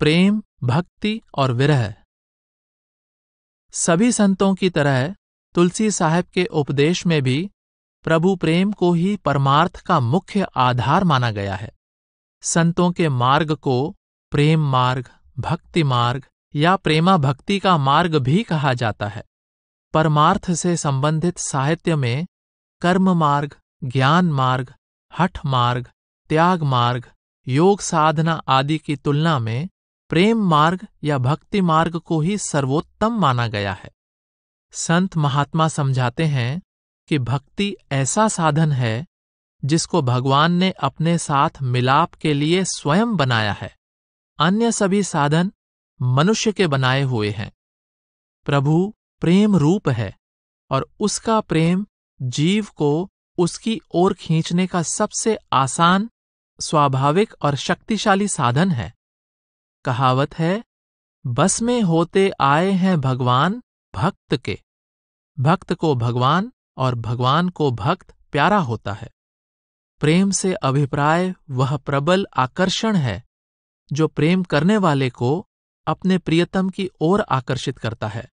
प्रेम भक्ति और विरह सभी संतों की तरह तुलसी साहब के उपदेश में भी प्रभु प्रेम को ही परमार्थ का मुख्य आधार माना गया है संतों के मार्ग को प्रेम मार्ग भक्ति मार्ग या प्रेमा भक्ति का मार्ग भी कहा जाता है परमार्थ से संबंधित साहित्य में कर्म मार्ग ज्ञान मार्ग हठ मार्ग त्याग मार्ग योग साधना आदि की तुलना में प्रेम मार्ग या भक्ति मार्ग को ही सर्वोत्तम माना गया है संत महात्मा समझाते हैं कि भक्ति ऐसा साधन है जिसको भगवान ने अपने साथ मिलाप के लिए स्वयं बनाया है अन्य सभी साधन मनुष्य के बनाए हुए हैं प्रभु प्रेम रूप है और उसका प्रेम जीव को उसकी ओर खींचने का सबसे आसान स्वाभाविक और शक्तिशाली साधन है कहावत है बस में होते आए हैं भगवान भक्त के भक्त को भगवान और भगवान को भक्त प्यारा होता है प्रेम से अभिप्राय वह प्रबल आकर्षण है जो प्रेम करने वाले को अपने प्रियतम की ओर आकर्षित करता है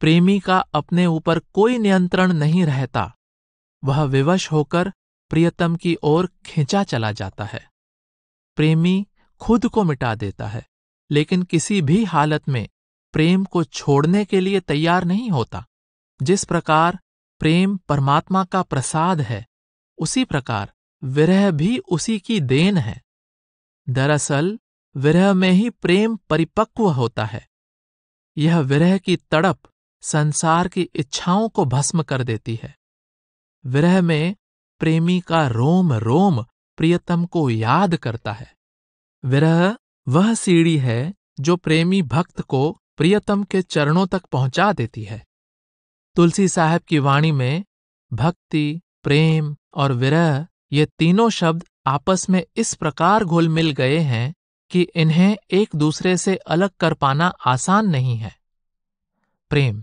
प्रेमी का अपने ऊपर कोई नियंत्रण नहीं रहता वह विवश होकर प्रियतम की ओर खींचा चला जाता है प्रेमी खुद को मिटा देता है लेकिन किसी भी हालत में प्रेम को छोड़ने के लिए तैयार नहीं होता जिस प्रकार प्रेम परमात्मा का प्रसाद है उसी प्रकार विरह भी उसी की देन है दरअसल विरह में ही प्रेम परिपक्व होता है यह विरह की तड़प संसार की इच्छाओं को भस्म कर देती है विरह में प्रेमी का रोम रोम प्रियतम को याद करता है विरह वह सीढ़ी है जो प्रेमी भक्त को प्रियतम के चरणों तक पहुंचा देती है तुलसी साहब की वाणी में भक्ति प्रेम और विरह ये तीनों शब्द आपस में इस प्रकार घुल मिल गए हैं कि इन्हें एक दूसरे से अलग कर पाना आसान नहीं है प्रेम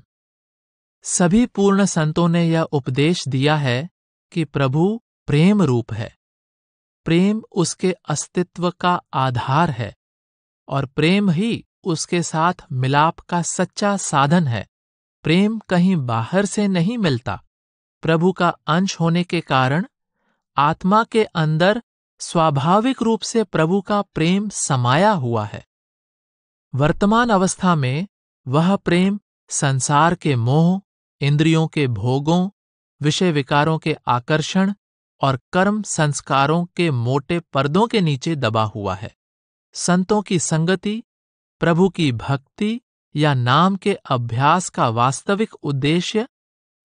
सभी पूर्ण संतों ने यह उपदेश दिया है कि प्रभु प्रेम रूप है प्रेम उसके अस्तित्व का आधार है और प्रेम ही उसके साथ मिलाप का सच्चा साधन है प्रेम कहीं बाहर से नहीं मिलता प्रभु का अंश होने के कारण आत्मा के अंदर स्वाभाविक रूप से प्रभु का प्रेम समाया हुआ है वर्तमान अवस्था में वह प्रेम संसार के मोह इंद्रियों के भोगों विषय विकारों के आकर्षण और कर्म संस्कारों के मोटे पर्दों के नीचे दबा हुआ है संतों की संगति प्रभु की भक्ति या नाम के अभ्यास का वास्तविक उद्देश्य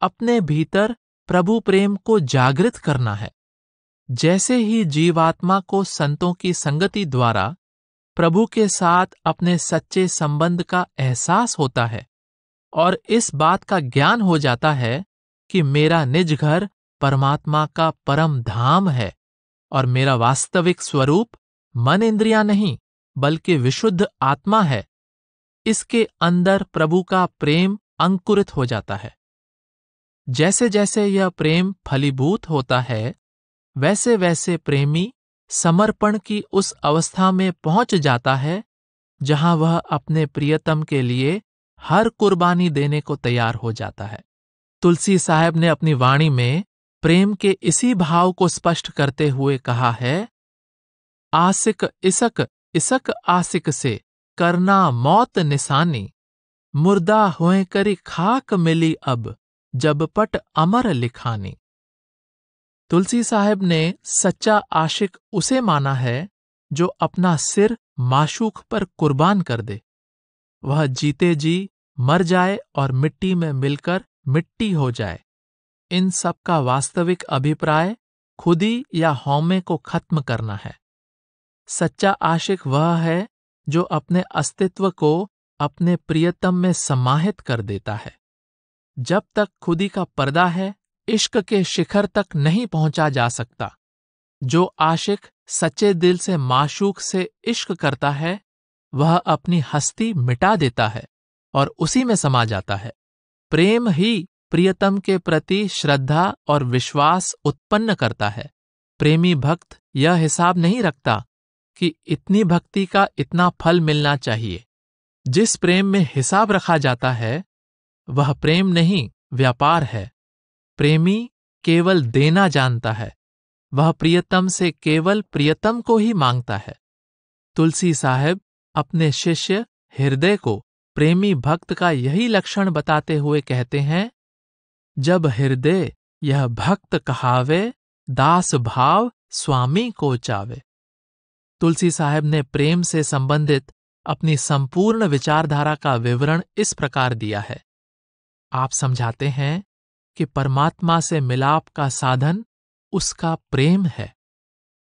अपने भीतर प्रभु प्रेम को जागृत करना है जैसे ही जीवात्मा को संतों की संगति द्वारा प्रभु के साथ अपने सच्चे संबंध का एहसास होता है और इस बात का ज्ञान हो जाता है कि मेरा निज घर परमात्मा का परम धाम है और मेरा वास्तविक स्वरूप मन इंद्रिया नहीं बल्कि विशुद्ध आत्मा है इसके अंदर प्रभु का प्रेम अंकुरित हो जाता है जैसे जैसे यह प्रेम फलीभूत होता है वैसे वैसे प्रेमी समर्पण की उस अवस्था में पहुंच जाता है जहां वह अपने प्रियतम के लिए हर कुर्बानी देने को तैयार हो जाता है तुलसी साहब ने अपनी वाणी में प्रेम के इसी भाव को स्पष्ट करते हुए कहा है आसिक इसक इसक आसिक से करना मौत निशानी मुर्दा हुए करी खाक मिली अब जब पट अमर लिखानी तुलसी साहब ने सच्चा आशिक उसे माना है जो अपना सिर माशूक पर कुर्बान कर दे वह जीते जी मर जाए और मिट्टी में मिलकर मिट्टी हो जाए इन सब का वास्तविक अभिप्राय खुदी या हौमे को खत्म करना है सच्चा आशिक वह है जो अपने अस्तित्व को अपने प्रियतम में समाहित कर देता है जब तक खुदी का पर्दा है इश्क के शिखर तक नहीं पहुंचा जा सकता जो आशिक सच्चे दिल से माशूक से इश्क करता है वह अपनी हस्ती मिटा देता है और उसी में समा जाता है प्रेम ही प्रियतम के प्रति श्रद्धा और विश्वास उत्पन्न करता है प्रेमी भक्त यह हिसाब नहीं रखता कि इतनी भक्ति का इतना फल मिलना चाहिए जिस प्रेम में हिसाब रखा जाता है वह प्रेम नहीं व्यापार है प्रेमी केवल देना जानता है वह प्रियतम से केवल प्रियतम को ही मांगता है तुलसी साहब अपने शिष्य हृदय को प्रेमी भक्त का यही लक्षण बताते हुए कहते हैं जब हृदय यह भक्त कहावे दास भाव स्वामी को चावे तुलसी साहब ने प्रेम से संबंधित अपनी संपूर्ण विचारधारा का विवरण इस प्रकार दिया है आप समझाते हैं कि परमात्मा से मिलाप का साधन उसका प्रेम है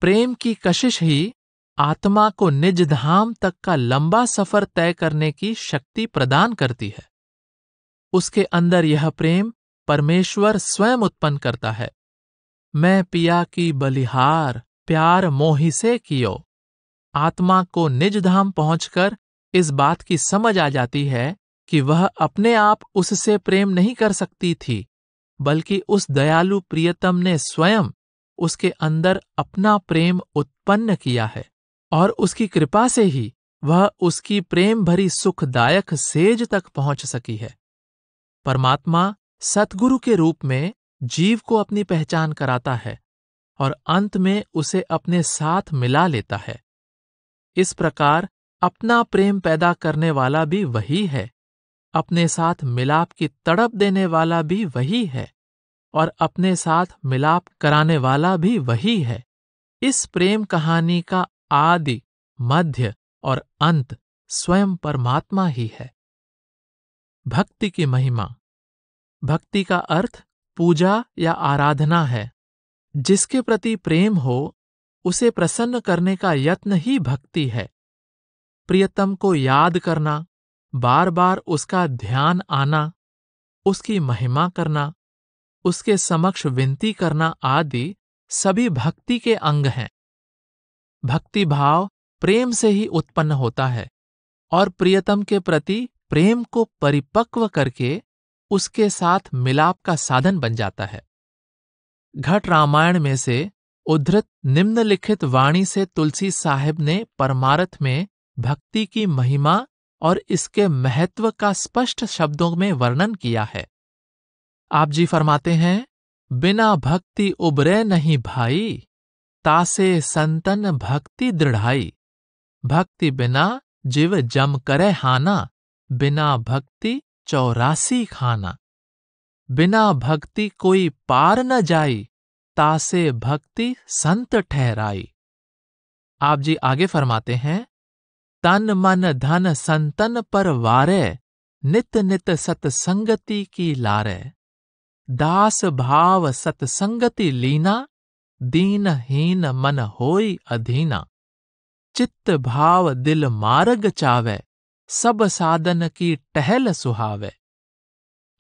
प्रेम की कशिश ही आत्मा को निज धाम तक का लंबा सफर तय करने की शक्ति प्रदान करती है उसके अंदर यह प्रेम परमेश्वर स्वयं उत्पन्न करता है मैं पिया की बलिहार प्यार मोहि से कियो आत्मा को निज धाम पहुंचकर इस बात की समझ आ जाती है कि वह अपने आप उससे प्रेम नहीं कर सकती थी बल्कि उस दयालु प्रियतम ने स्वयं उसके अंदर अपना प्रेम उत्पन्न किया है और उसकी कृपा से ही वह उसकी प्रेम भरी सुखदायक सेज तक पहुंच सकी है परमात्मा सतगुरु के रूप में जीव को अपनी पहचान कराता है और अंत में उसे अपने साथ मिला लेता है इस प्रकार अपना प्रेम पैदा करने वाला भी वही है अपने साथ मिलाप की तड़प देने वाला भी वही है और अपने साथ मिलाप कराने वाला भी वही है इस प्रेम कहानी का आदि मध्य और अंत स्वयं परमात्मा ही है भक्ति की महिमा भक्ति का अर्थ पूजा या आराधना है जिसके प्रति प्रेम हो उसे प्रसन्न करने का यत्न ही भक्ति है प्रियतम को याद करना बार बार उसका ध्यान आना उसकी महिमा करना उसके समक्ष विनती करना आदि सभी भक्ति के अंग हैं भक्ति भाव प्रेम से ही उत्पन्न होता है और प्रियतम के प्रति प्रेम को परिपक्व करके उसके साथ मिलाप का साधन बन जाता है घट रामायण में से उद्धृत निम्नलिखित वाणी से तुलसी साहिब ने परमारथ में भक्ति की महिमा और इसके महत्व का स्पष्ट शब्दों में वर्णन किया है आप जी फरमाते हैं बिना भक्ति उबरे नहीं भाई तासे संतन भक्ति दृढ़ाई भक्ति बिना जीव जम करे हाना बिना भक्ति चौरासी खाना बिना भक्ति कोई पार न जाई तासे भक्ति संत ठहराई आप जी आगे फरमाते हैं तन मन धन संतन पर वारे नित नित सतसंगति की लारे दास भाव सतसंगति लीना दीनहीन मन होई अधीना चित्त भाव दिल मार्ग चावे सब साधन की टहल सुहावे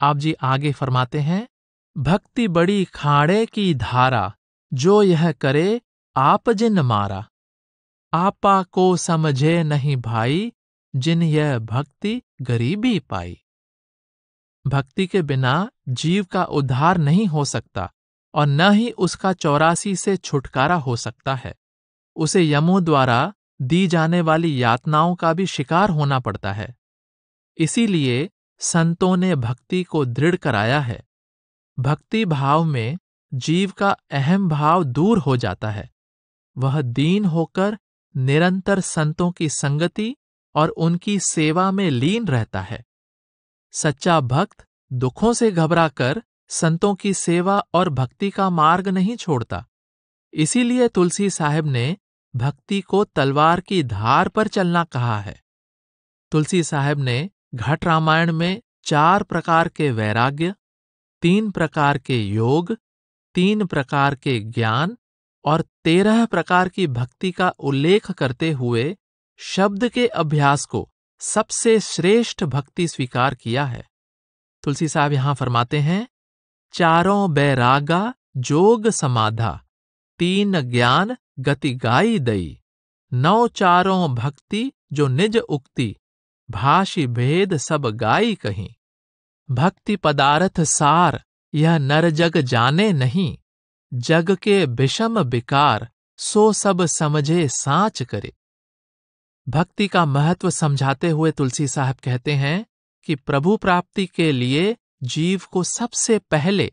आप जी आगे फरमाते हैं भक्ति बड़ी खाड़े की धारा जो यह करे आप जिन मारा आपा को समझे नहीं भाई जिन यह भक्ति गरीबी पाई भक्ति के बिना जीव का उद्धार नहीं हो सकता और न ही उसका चौरासी से छुटकारा हो सकता है उसे यमो द्वारा दी जाने वाली यातनाओं का भी शिकार होना पड़ता है इसीलिए संतों ने भक्ति को दृढ़ कराया है भक्ति भाव में जीव का अहम भाव दूर हो जाता है वह दीन होकर निरंतर संतों की संगति और उनकी सेवा में लीन रहता है सच्चा भक्त दुखों से घबराकर संतों की सेवा और भक्ति का मार्ग नहीं छोड़ता इसीलिए तुलसी साहब ने भक्ति को तलवार की धार पर चलना कहा है तुलसी साहब ने घट रामायण में चार प्रकार के वैराग्य तीन प्रकार के योग तीन प्रकार के ज्ञान और तेरह प्रकार की भक्ति का उल्लेख करते हुए शब्द के अभ्यास को सबसे श्रेष्ठ भक्ति स्वीकार किया है तुलसी साहब यहां फरमाते हैं चारों बैरागा जोग समाधा तीन ज्ञान गति गाई दई नौ चारों भक्ति जो निज उक्ति भाषी भेद सब गाई कहीं भक्ति पदार्थ सार यह नर जग जाने नहीं जग के विषम विकार सो सब समझे सांच करे भक्ति का महत्व समझाते हुए तुलसी साहब कहते हैं कि प्रभु प्राप्ति के लिए जीव को सबसे पहले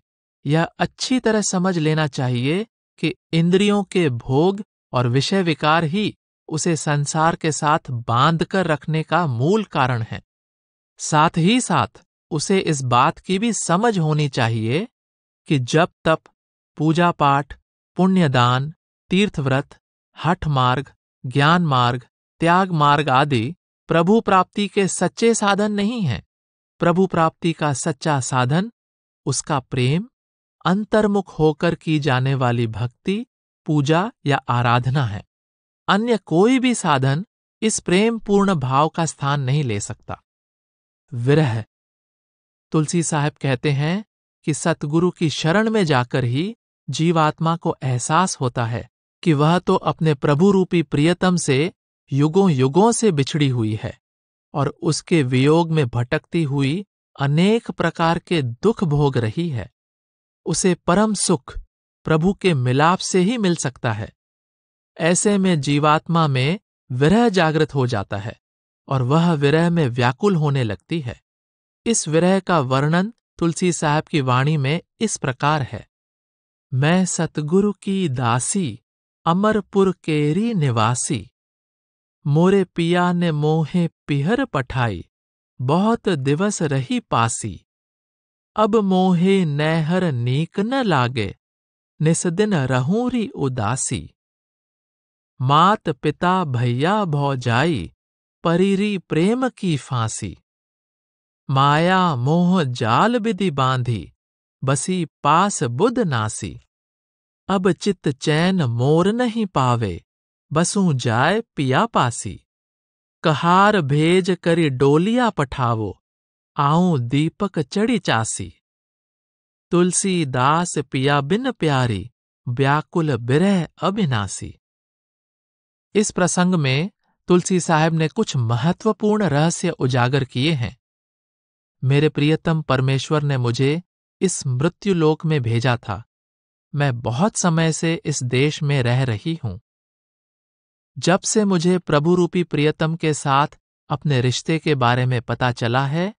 यह अच्छी तरह समझ लेना चाहिए कि इंद्रियों के भोग और विषय विकार ही उसे संसार के साथ बांध कर रखने का मूल कारण है साथ ही साथ उसे इस बात की भी समझ होनी चाहिए कि जब तप पूजा पाठ पुण्यदान तीर्थव्रत हठ मार्ग ज्ञान मार्ग त्याग मार्ग आदि प्रभु प्राप्ति के सच्चे साधन नहीं हैं प्रभु प्राप्ति का सच्चा साधन उसका प्रेम अंतर्मुख होकर की जाने वाली भक्ति पूजा या आराधना है अन्य कोई भी साधन इस प्रेम पूर्ण भाव का स्थान नहीं ले सकता विरह तुलसी साहब कहते हैं कि सतगुरु की शरण में जाकर ही जीवात्मा को एहसास होता है कि वह तो अपने प्रभु रूपी प्रियतम से युगों युगों से बिछड़ी हुई है और उसके वियोग में भटकती हुई अनेक प्रकार के दुख भोग रही है उसे परम सुख प्रभु के मिलाप से ही मिल सकता है ऐसे में जीवात्मा में विरह जागृत हो जाता है और वह विरह में व्याकुल होने लगती है इस विरह का वर्णन तुलसी साहब की वाणी में इस प्रकार है मैं सतगुरु की दासी अमरपुर केरी निवासी मोरे पिया ने मोहे पिहर पठाई बहुत दिवस रही पासी अब मोहे नहर नीक न लागे निस्दिन रहूरी उदासी मात पिता भैया भौ जाई परिरी प्रेम की फांसी माया मोह जाल विधि बांधी बसी पास बुध नासी अब चित्त चैन मोर नहीं पावे बसू जाए पिया पासी कहार भेज करी डोलिया पठावो आऊं दीपक चढ़ी चासी तुलसी दास पिया बिन प्यारी व्याकुल बिरह अविनासी इस प्रसंग में तुलसी साहब ने कुछ महत्वपूर्ण रहस्य उजागर किए हैं मेरे प्रियतम परमेश्वर ने मुझे इस मृत्युलोक में भेजा था मैं बहुत समय से इस देश में रह रही हूं जब से मुझे प्रभु रूपी प्रियतम के साथ अपने रिश्ते के बारे में पता चला है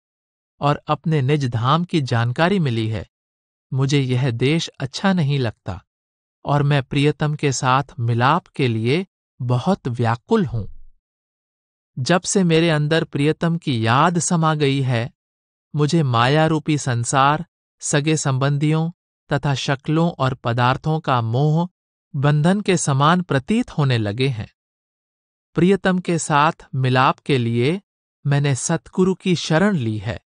और अपने निज धाम की जानकारी मिली है मुझे यह देश अच्छा नहीं लगता और मैं प्रियतम के साथ मिलाप के लिए बहुत व्याकुल हूं जब से मेरे अंदर प्रियतम की याद समा गई है मुझे माया रूपी संसार सगे संबंधियों तथा शक्लों और पदार्थों का मोह बंधन के समान प्रतीत होने लगे हैं प्रियतम के साथ मिलाप के लिए मैंने सतगुरु की शरण ली है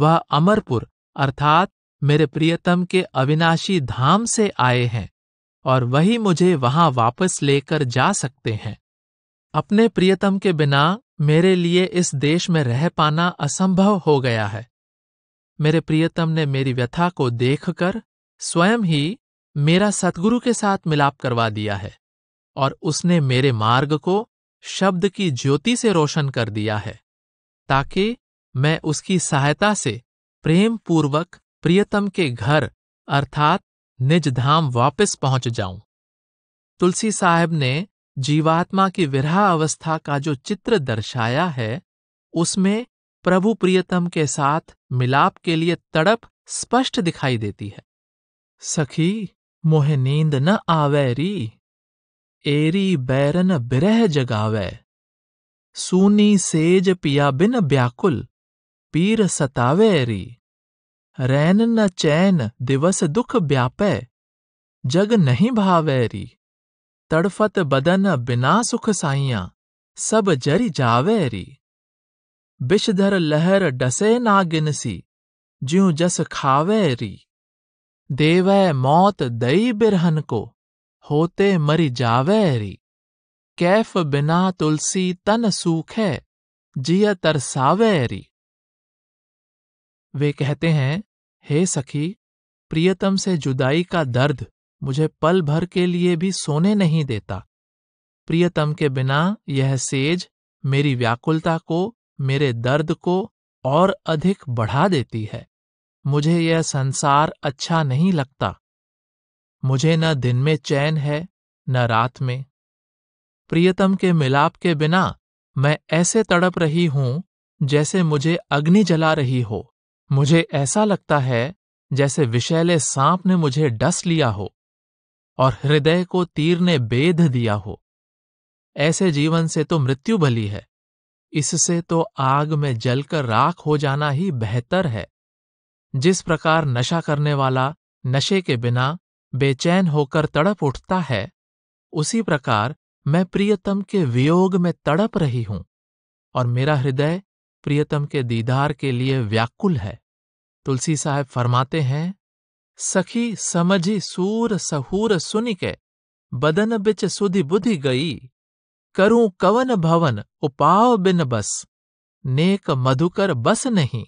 वह अमरपुर अर्थात मेरे प्रियतम के अविनाशी धाम से आए हैं और वही मुझे वहां वापस लेकर जा सकते हैं अपने प्रियतम के बिना मेरे लिए इस देश में रह पाना असंभव हो गया है मेरे प्रियतम ने मेरी व्यथा को देखकर स्वयं ही मेरा सतगुरु के साथ मिलाप करवा दिया है और उसने मेरे मार्ग को शब्द की ज्योति से रोशन कर दिया है ताकि मैं उसकी सहायता से प्रेम पूर्वक प्रियतम के घर अर्थात निज धाम वापस पहुंच जाऊं तुलसी साहब ने जीवात्मा की विरह अवस्था का जो चित्र दर्शाया है उसमें प्रभु प्रियतम के साथ मिलाप के लिए तड़प स्पष्ट दिखाई देती है सखी मोह नींद न आवेरी एरी बैरन बिरह जगावे सूनी सेज पिया बिन व्याकुल पीर सतावे री रैन न चैन दिवस दुख व्यापै जग नहीं भावै री तड़फत बदन बिना सुख साइया सब जरी जावे री लहर डसे ना गिनसी ज्यों जस खावे री देवै मौत दई बिरहन को होते मरी जावे री कैफ बिना तुलसी तन सूखे जिय तरसावे री वे कहते हैं हे सखी प्रियतम से जुदाई का दर्द मुझे पल भर के लिए भी सोने नहीं देता प्रियतम के बिना यह सेज मेरी व्याकुलता को मेरे दर्द को और अधिक बढ़ा देती है मुझे यह संसार अच्छा नहीं लगता मुझे न दिन में चैन है न रात में प्रियतम के मिलाप के बिना मैं ऐसे तड़प रही हूं जैसे मुझे अग्नि जला रही हो मुझे ऐसा लगता है जैसे विषैले सांप ने मुझे डस लिया हो और हृदय को तीर ने बेध दिया हो ऐसे जीवन से तो मृत्यु भली है इससे तो आग में जलकर राख हो जाना ही बेहतर है जिस प्रकार नशा करने वाला नशे के बिना बेचैन होकर तड़प उठता है उसी प्रकार मैं प्रियतम के वियोग में तड़प रही हूं और मेरा हृदय प्रियतम के दीदार के लिए व्याकुल है तुलसी साहब फरमाते हैं सखी समझी सूर सहूर सुनिक बदन बिच सुधि बुधि गई करूं कवन भवन उपाव बिन बस नेक मधुकर बस नहीं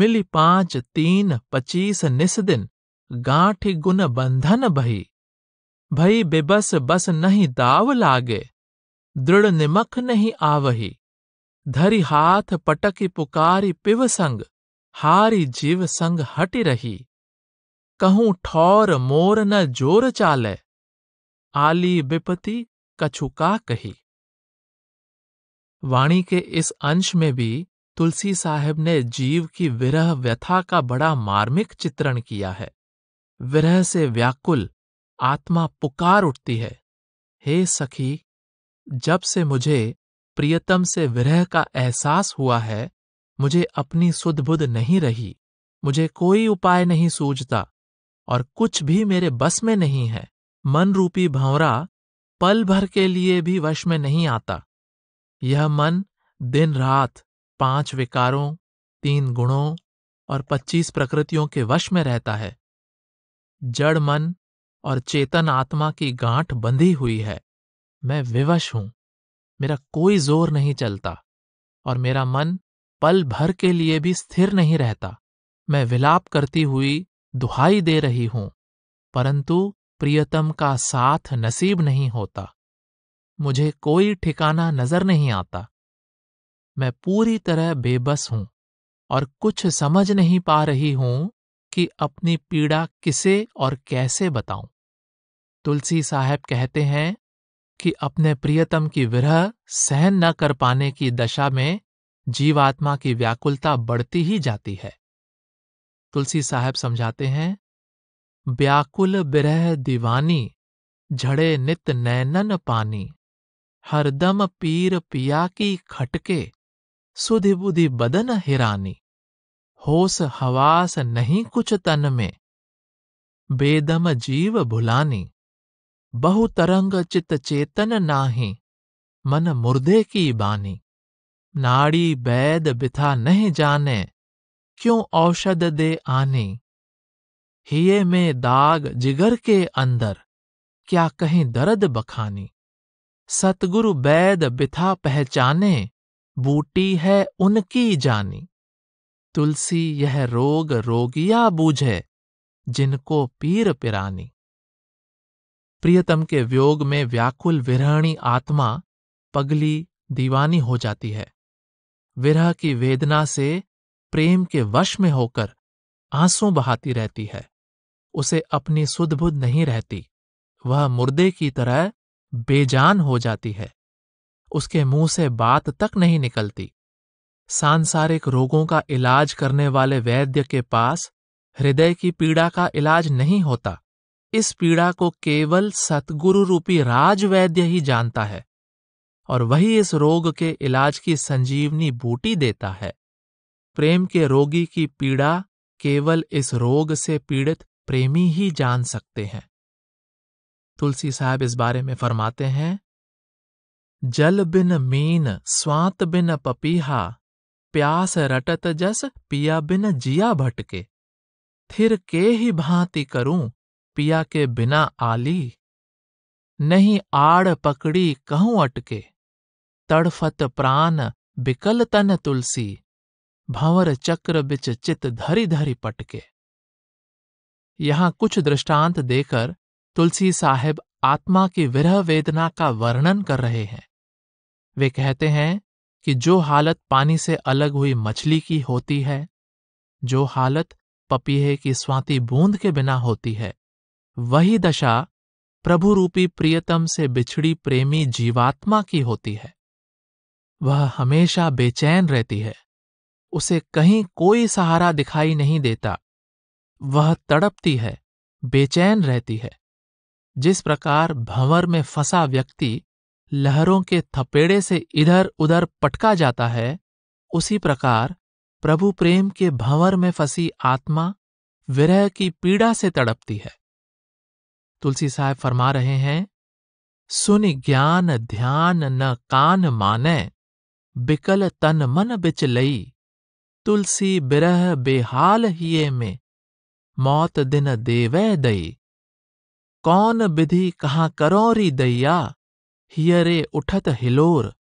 मिली पांच तीन पचीस निस दिन गांठ गुन बंधन भई भई बेबस बस नहीं दाव लागे दृढ़ निमख नहीं आवही धरी हाथ पटकी पुकारी पिव संग हारी जीव संग हटी रही कहू ठौर मोर न जोर चाले आली विपति कछु का कही वाणी के इस अंश में भी तुलसी साहब ने जीव की विरह व्यथा का बड़ा मार्मिक चित्रण किया है विरह से व्याकुल आत्मा पुकार उठती है हे सखी जब से मुझे प्रियतम से विरह का एहसास हुआ है मुझे अपनी सुधबुद नहीं रही मुझे कोई उपाय नहीं सूझता और कुछ भी मेरे बस में नहीं है मन रूपी भंवरा पल भर के लिए भी वश में नहीं आता यह मन दिन रात पांच विकारों तीन गुणों और पच्चीस प्रकृतियों के वश में रहता है जड़ मन और चेतन आत्मा की गांठ बंधी हुई है मैं विवश हूं मेरा कोई जोर नहीं चलता और मेरा मन पल भर के लिए भी स्थिर नहीं रहता मैं विलाप करती हुई दुहाई दे रही हूं परंतु प्रियतम का साथ नसीब नहीं होता मुझे कोई ठिकाना नजर नहीं आता मैं पूरी तरह बेबस हूं और कुछ समझ नहीं पा रही हूं कि अपनी पीड़ा किसे और कैसे बताऊं तुलसी साहब कहते हैं कि अपने प्रियतम की विरह सहन न कर पाने की दशा में जीवात्मा की व्याकुलता बढ़ती ही जाती है तुलसी साहब समझाते हैं व्याकुल बिरह दीवानी झड़े नित नैनन पानी हरदम पीर पिया की खटके सुधि बुधि बदन हिरानी होश हवास नहीं कुछ तन में बेदम जीव भुलानी बहु तरंग चित चेतन नाही मन मुर्दे की बानी नाड़ी बैद बिथा नहीं जाने क्यों औषध दे आने हिये में दाग जिगर के अंदर क्या कहीं दर्द बखानी सतगुरु बैद बिथा पहचाने बूटी है उनकी जानी तुलसी यह रोग रोगिया बूझे जिनको पीर पिरानी प्रियतम के व्योग में व्याकुल विरहणी आत्मा पगली दीवानी हो जाती है विरह की वेदना से प्रेम के वश में होकर आंसू बहाती रहती है उसे अपनी सुदबुद नहीं रहती वह मुर्दे की तरह बेजान हो जाती है उसके मुंह से बात तक नहीं निकलती सांसारिक रोगों का इलाज करने वाले वैद्य के पास हृदय की पीड़ा का इलाज नहीं होता इस पीड़ा को केवल सतगुरु रूपी राजवैद्य ही जानता है और वही इस रोग के इलाज की संजीवनी बूटी देता है प्रेम के रोगी की पीड़ा केवल इस रोग से पीड़ित प्रेमी ही जान सकते हैं तुलसी साहब इस बारे में फरमाते हैं जल बिन मीन स्वात बिन पपीहा प्यास रटत जस पिया बिन जिया भटके थिर के ही भांति करूं पिया के बिना आली नहीं आड़ पकड़ी कहूं अटके तड़फत प्राण बिकल तन तुलसी भंवर चक्र बिच चित धरी धरी पटके यहां कुछ दृष्टांत देकर तुलसी साहेब आत्मा की विरह वेदना का वर्णन कर रहे हैं वे कहते हैं कि जो हालत पानी से अलग हुई मछली की होती है जो हालत पपीहे की स्वाति बूंद के बिना होती है वही दशा प्रभु रूपी प्रियतम से बिछड़ी प्रेमी जीवात्मा की होती है वह हमेशा बेचैन रहती है उसे कहीं कोई सहारा दिखाई नहीं देता वह तड़पती है बेचैन रहती है जिस प्रकार भंवर में फंसा व्यक्ति लहरों के थपेड़े से इधर उधर पटका जाता है उसी प्रकार प्रभु प्रेम के भंवर में फंसी आत्मा विरह की पीड़ा से तड़पती है तुलसी साहब फरमा रहे हैं सुन ज्ञान ध्यान न कान माने बिकल तन मन बिचलई तुलसी बिरह बेहाल हिये में मौत दिन देवै दई कौन विधि कहाँ करोरी दैया हियरे उठत हिलोर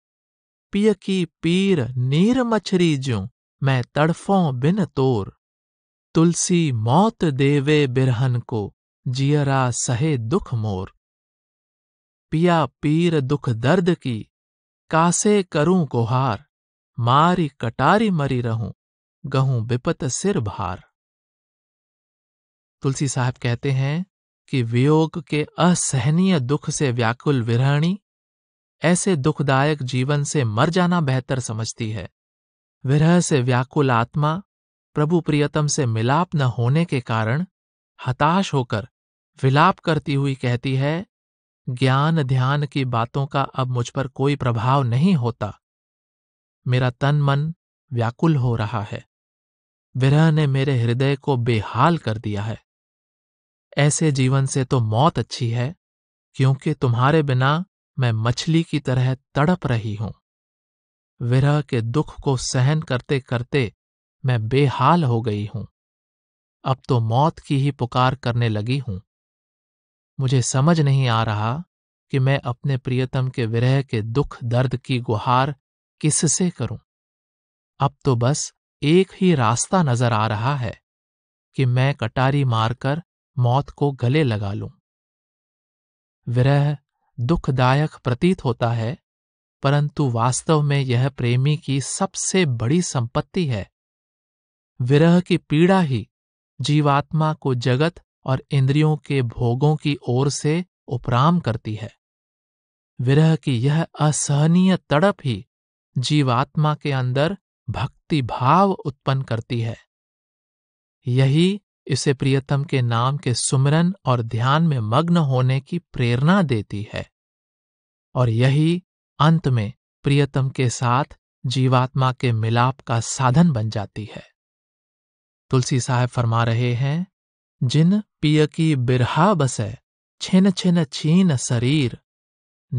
पिय की पीर नीर मछरी ज्यों मैं तड़फों बिन तोर तुलसी मौत देवे बिरहन को जियरा सहे दुख मोर पिया पीर दुख दर्द की कासे करूं गुहार मारी कटारी मरी रहूं गहूं बिपत सिर भार तुलसी साहब कहते हैं कि वियोग के असहनीय दुख से व्याकुल विरहणी ऐसे दुखदायक जीवन से मर जाना बेहतर समझती है विरह से व्याकुल आत्मा प्रभु प्रियतम से मिलाप न होने के कारण हताश होकर विलाप करती हुई कहती है ज्ञान ध्यान की बातों का अब मुझ पर कोई प्रभाव नहीं होता मेरा तन मन व्याकुल हो रहा है विरह ने मेरे हृदय को बेहाल कर दिया है ऐसे जीवन से तो मौत अच्छी है क्योंकि तुम्हारे बिना मैं मछली की तरह तड़प रही हूं विरह के दुख को सहन करते करते मैं बेहाल हो गई हूं अब तो मौत की ही पुकार करने लगी हूं मुझे समझ नहीं आ रहा कि मैं अपने प्रियतम के विरह के दुख दर्द की गुहार किससे करूं अब तो बस एक ही रास्ता नजर आ रहा है कि मैं कटारी मारकर मौत को गले लगा लूं विरह दुखदायक प्रतीत होता है परंतु वास्तव में यह प्रेमी की सबसे बड़ी संपत्ति है विरह की पीड़ा ही जीवात्मा को जगत और इंद्रियों के भोगों की ओर से उपराम करती है विरह की यह असहनीय तड़प ही जीवात्मा के अंदर भक्ति भाव उत्पन्न करती है यही इसे प्रियतम के नाम के सुमरन और ध्यान में मग्न होने की प्रेरणा देती है और यही अंत में प्रियतम के साथ जीवात्मा के मिलाप का साधन बन जाती है तुलसी साहब फरमा रहे हैं जिन पिय की बिरहा बसे छिन छिन छीन शरीर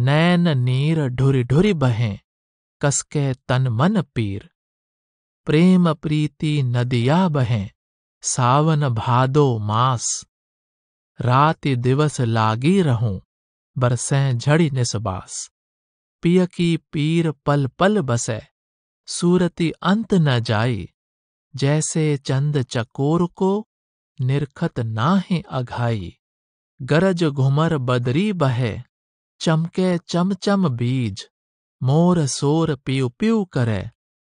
नैन नीर ढुरी ढुरी बहें कसके तन मन पीर प्रेम प्रीति नदिया बहें सावन भादो मास रात दिवस लागी रहूं बरसें झड़ी निसबास पिय की पीर पल पल बसे सूरती अंत न जाई जैसे चंद चकोर को निरखत नाहे अघाई गरज घुमर बदरी बहे चमके चमचम बीज मोर सोर पीउ पीउ करे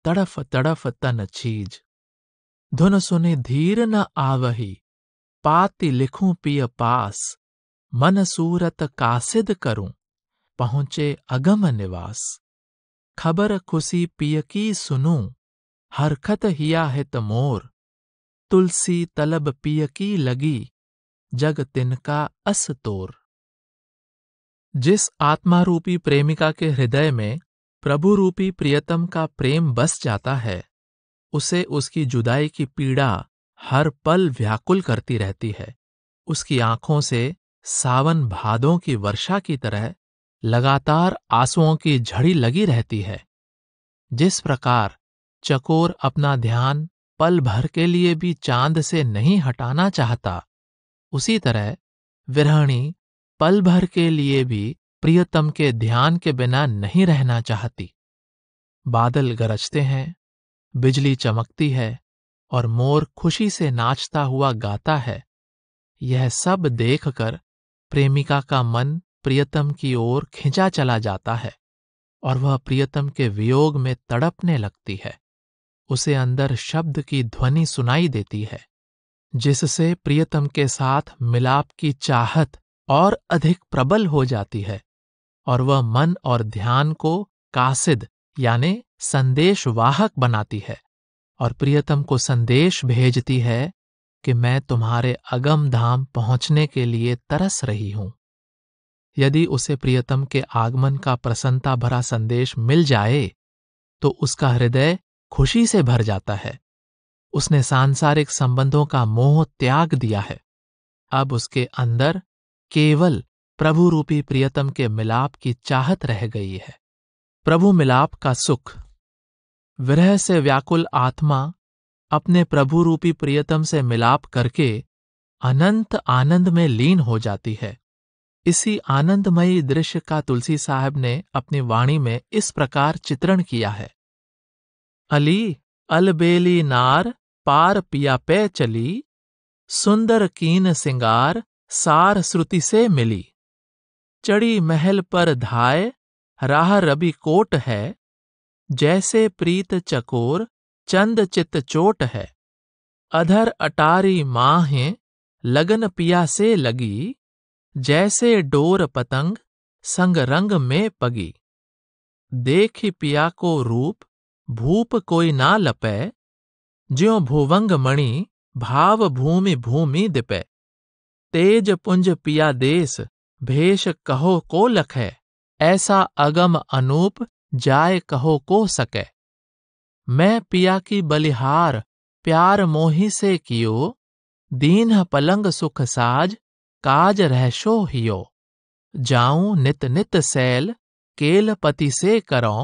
तड़फ तड़फ तन छीज धुन सुने धीर न आवही पाति लिखू पिय पास मन सूरत कासिद करूं पहुँचे अगम निवास खबर खुशी पिय की सुनूं हरखत हिया है तमोर तुलसी तलब पियकी लगी जग तिनका अस तोर जिस आत्मारूपी प्रेमिका के हृदय में प्रभु रूपी प्रियतम का प्रेम बस जाता है उसे उसकी जुदाई की पीड़ा हर पल व्याकुल करती रहती है उसकी आंखों से सावन भादों की वर्षा की तरह लगातार आंसुओं की झड़ी लगी रहती है जिस प्रकार चकोर अपना ध्यान पल भर के लिए भी चांद से नहीं हटाना चाहता उसी तरह विरहणी पल भर के लिए भी प्रियतम के ध्यान के बिना नहीं रहना चाहती बादल गरजते हैं बिजली चमकती है और मोर खुशी से नाचता हुआ गाता है यह सब देखकर प्रेमिका का मन प्रियतम की ओर खिंचा चला जाता है और वह प्रियतम के वियोग में तड़पने लगती है उसे अंदर शब्द की ध्वनि सुनाई देती है जिससे प्रियतम के साथ मिलाप की चाहत और अधिक प्रबल हो जाती है और वह मन और ध्यान को कासिद यानी संदेशवाहक बनाती है और प्रियतम को संदेश भेजती है कि मैं तुम्हारे अगम धाम पहुंचने के लिए तरस रही हूं यदि उसे प्रियतम के आगमन का प्रसन्नता भरा संदेश मिल जाए तो उसका हृदय खुशी से भर जाता है उसने सांसारिक संबंधों का मोह त्याग दिया है अब उसके अंदर केवल प्रभु रूपी प्रियतम के मिलाप की चाहत रह गई है प्रभु मिलाप का सुख विरह से व्याकुल आत्मा अपने प्रभु रूपी प्रियतम से मिलाप करके अनंत आनंद में लीन हो जाती है इसी आनंदमयी दृश्य का तुलसी साहब ने अपनी वाणी में इस प्रकार चित्रण किया है अली अलबेली नार पार पिया पे चली सुंदर कीन सिंगार सार श्रुति से मिली चढ़ी महल पर धाय राह रबी कोट है जैसे प्रीत चकोर चंद चित चोट है अधर अटारी माहें लगन पिया से लगी जैसे डोर पतंग संग रंग में पगी देख पिया को रूप भूप कोई ना लपै ज्यो भुवंग मणि भाव भूमि भूमि दिपै तेज पुंज पिया देश भेष कहो को लख ऐसा अगम अनूप जाय कहो को सके मैं पिया की बलिहार प्यार मोहि से कियो दीन पलंग सुख साज काज रहशो हियो जाऊं नित नित सैल केल पति से करो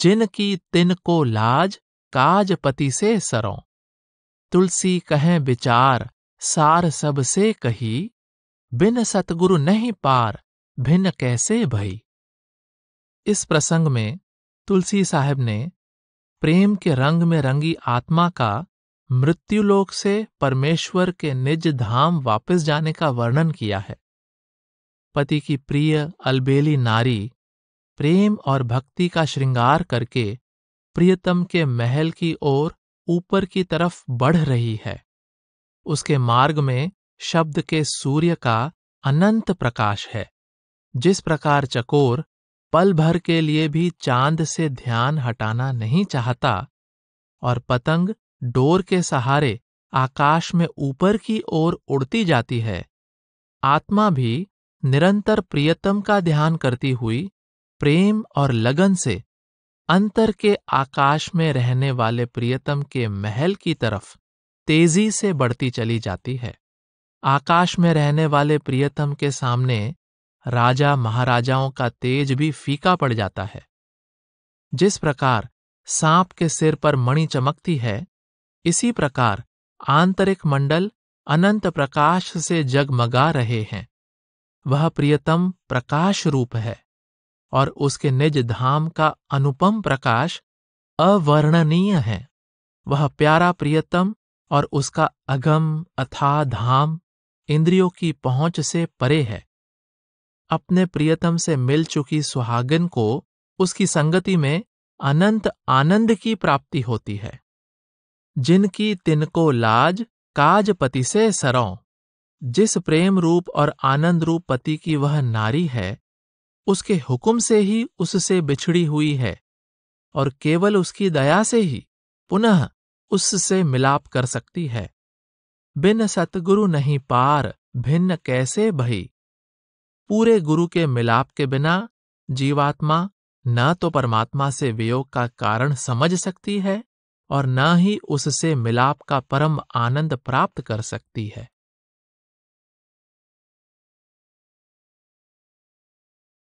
जिनकी तिन को लाज काज पति से सरों तुलसी कहें विचार सार सब से कही बिन सतगुरु नहीं पार भिन कैसे भई इस प्रसंग में तुलसी साहब ने प्रेम के रंग में रंगी आत्मा का मृत्युलोक से परमेश्वर के निज धाम वापस जाने का वर्णन किया है पति की प्रिय अलबेली नारी प्रेम और भक्ति का श्रृंगार करके प्रियतम के महल की ओर ऊपर की तरफ बढ़ रही है उसके मार्ग में शब्द के सूर्य का अनंत प्रकाश है जिस प्रकार चकोर पल भर के लिए भी चांद से ध्यान हटाना नहीं चाहता और पतंग डोर के सहारे आकाश में ऊपर की ओर उड़ती जाती है आत्मा भी निरंतर प्रियतम का ध्यान करती हुई प्रेम और लगन से अंतर के आकाश में रहने वाले प्रियतम के महल की तरफ तेजी से बढ़ती चली जाती है आकाश में रहने वाले प्रियतम के सामने राजा महाराजाओं का तेज भी फीका पड़ जाता है जिस प्रकार सांप के सिर पर मणि चमकती है इसी प्रकार आंतरिक मंडल अनंत प्रकाश से जगमगा रहे हैं वह प्रियतम प्रकाश रूप है और उसके निज धाम का अनुपम प्रकाश अवर्णनीय है वह प्यारा प्रियतम और उसका अगम अथा धाम इंद्रियों की पहुंच से परे है अपने प्रियतम से मिल चुकी सुहागन को उसकी संगति में अनंत आनंद की प्राप्ति होती है जिनकी तिनको लाज काज पति से सरों जिस प्रेम रूप और आनंद रूप पति की वह नारी है उसके हुक्म से ही उससे बिछड़ी हुई है और केवल उसकी दया से ही पुनः उससे मिलाप कर सकती है बिन सतगुरु नहीं पार भिन्न कैसे भई पूरे गुरु के मिलाप के बिना जीवात्मा न तो परमात्मा से वियोग का कारण समझ सकती है और न ही उससे मिलाप का परम आनंद प्राप्त कर सकती है